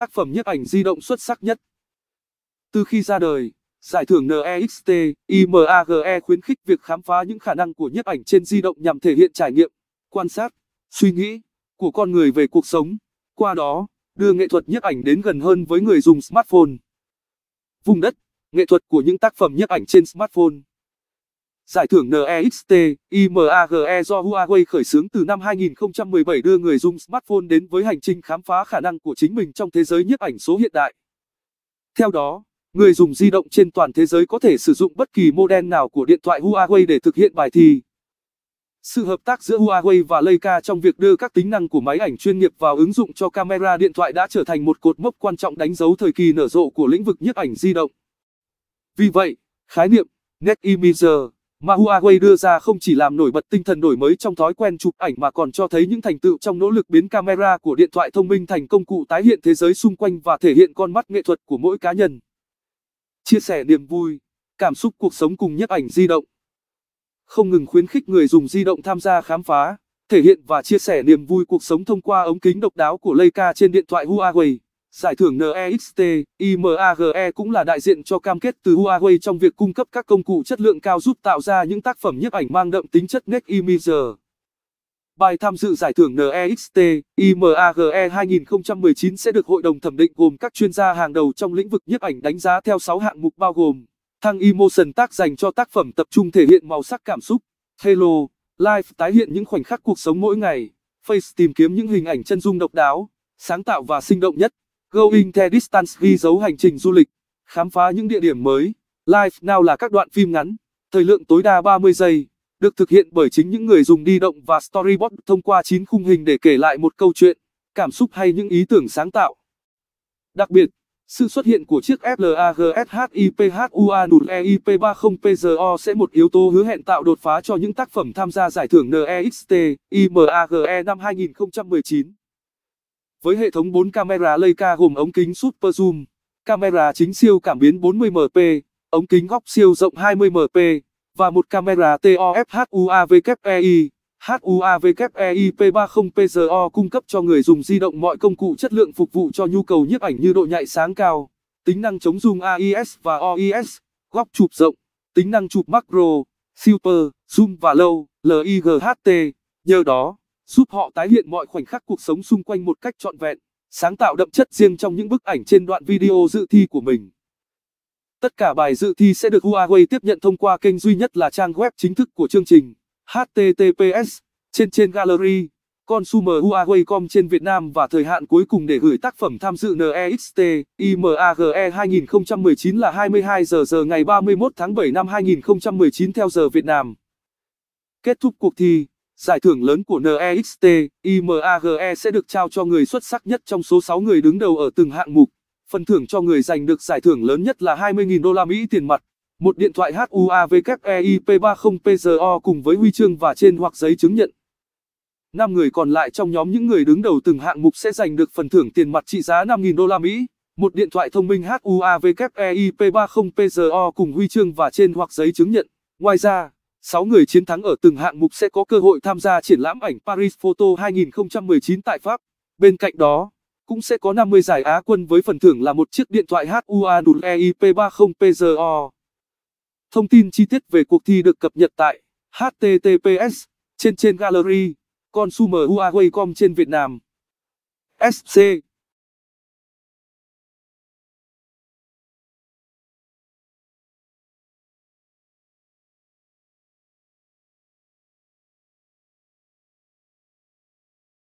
Tác phẩm nhiếp ảnh di động xuất sắc nhất. Từ khi ra đời, giải thưởng NEXT IMAGE khuyến khích việc khám phá những khả năng của nhiếp ảnh trên di động nhằm thể hiện trải nghiệm, quan sát, suy nghĩ của con người về cuộc sống, qua đó đưa nghệ thuật nhiếp ảnh đến gần hơn với người dùng smartphone. Vùng đất, nghệ thuật của những tác phẩm nhiếp ảnh trên smartphone Giải thưởng NEXT IMAGE do Huawei khởi xướng từ năm 2017 đưa người dùng smartphone đến với hành trình khám phá khả năng của chính mình trong thế giới nhiếp ảnh số hiện đại. Theo đó, người dùng di động trên toàn thế giới có thể sử dụng bất kỳ model nào của điện thoại Huawei để thực hiện bài thi. Sự hợp tác giữa Huawei và Leica trong việc đưa các tính năng của máy ảnh chuyên nghiệp vào ứng dụng cho camera điện thoại đã trở thành một cột mốc quan trọng đánh dấu thời kỳ nở rộ của lĩnh vực nhiếp ảnh di động. Vì vậy, khái niệm Net Imager mà Huawei đưa ra không chỉ làm nổi bật tinh thần đổi mới trong thói quen chụp ảnh mà còn cho thấy những thành tựu trong nỗ lực biến camera của điện thoại thông minh thành công cụ tái hiện thế giới xung quanh và thể hiện con mắt nghệ thuật của mỗi cá nhân. Chia sẻ niềm vui, cảm xúc cuộc sống cùng nhiếp ảnh di động. Không ngừng khuyến khích người dùng di động tham gia khám phá, thể hiện và chia sẻ niềm vui cuộc sống thông qua ống kính độc đáo của Leica trên điện thoại Huawei. Giải thưởng NEXT, IMAGE cũng là đại diện cho cam kết từ Huawei trong việc cung cấp các công cụ chất lượng cao giúp tạo ra những tác phẩm nhiếp ảnh mang đậm tính chất Next imager. Bài tham dự giải thưởng NEXT, IMAGE 2019 sẽ được hội đồng thẩm định gồm các chuyên gia hàng đầu trong lĩnh vực nhiếp ảnh đánh giá theo 6 hạng mục bao gồm Thăng Emotion tác dành cho tác phẩm tập trung thể hiện màu sắc cảm xúc, Halo, Life tái hiện những khoảnh khắc cuộc sống mỗi ngày, Face tìm kiếm những hình ảnh chân dung độc đáo, sáng tạo và sinh động nhất. Going the Distance ghi dấu hành trình du lịch, khám phá những địa điểm mới. Live Now là các đoạn phim ngắn, thời lượng tối đa 30 giây, được thực hiện bởi chính những người dùng đi động và storyboard thông qua 9 khung hình để kể lại một câu chuyện, cảm xúc hay những ý tưởng sáng tạo. Đặc biệt, sự xuất hiện của chiếc FLAGSHIPHUA NULEIP30PZO sẽ một yếu tố hứa hẹn tạo đột phá cho những tác phẩm tham gia giải thưởng NEXT IMAGE năm 2019. Với hệ thống 4 camera Leica gồm ống kính Super Zoom, camera chính siêu cảm biến 40MP, ống kính góc siêu rộng 20MP và một camera TOF HUAVKEI. HUAVKEI P30PGO cung cấp cho người dùng di động mọi công cụ chất lượng phục vụ cho nhu cầu nhiếp ảnh như độ nhạy sáng cao, tính năng chống zoom AIS và OIS, góc chụp rộng, tính năng chụp macro, super, zoom và low, LIGHT. Nhờ đó giúp họ tái hiện mọi khoảnh khắc cuộc sống xung quanh một cách trọn vẹn, sáng tạo đậm chất riêng trong những bức ảnh trên đoạn video dự thi của mình. Tất cả bài dự thi sẽ được Huawei tiếp nhận thông qua kênh duy nhất là trang web chính thức của chương trình https trên trên gallery consumer huawei.com trên Việt Nam và thời hạn cuối cùng để gửi tác phẩm tham dự NEXT IMAGE 2019 là 22 giờ giờ ngày 31 tháng 7 năm 2019 theo giờ Việt Nam. Kết thúc cuộc thi Giải thưởng lớn của NEXT IMAGE sẽ được trao cho người xuất sắc nhất trong số 6 người đứng đầu ở từng hạng mục. Phần thưởng cho người giành được giải thưởng lớn nhất là 20.000 đô la Mỹ tiền mặt, một điện thoại HUAVKEIP30PGO e cùng với huy chương và trên hoặc giấy chứng nhận. 5 người còn lại trong nhóm những người đứng đầu từng hạng mục sẽ giành được phần thưởng tiền mặt trị giá 5.000 đô la Mỹ, một điện thoại thông minh HUAVKEIP30PGO e cùng huy chương và trên hoặc giấy chứng nhận. Ngoài ra, 6 người chiến thắng ở từng hạng mục sẽ có cơ hội tham gia triển lãm ảnh Paris Photo 2019 tại Pháp. Bên cạnh đó, cũng sẽ có 50 giải Á quân với phần thưởng là một chiếc điện thoại HUA EIP30PZO. Thông tin chi tiết về cuộc thi được cập nhật tại https trên trên gallery consumer huawei com trên Việt Nam. SC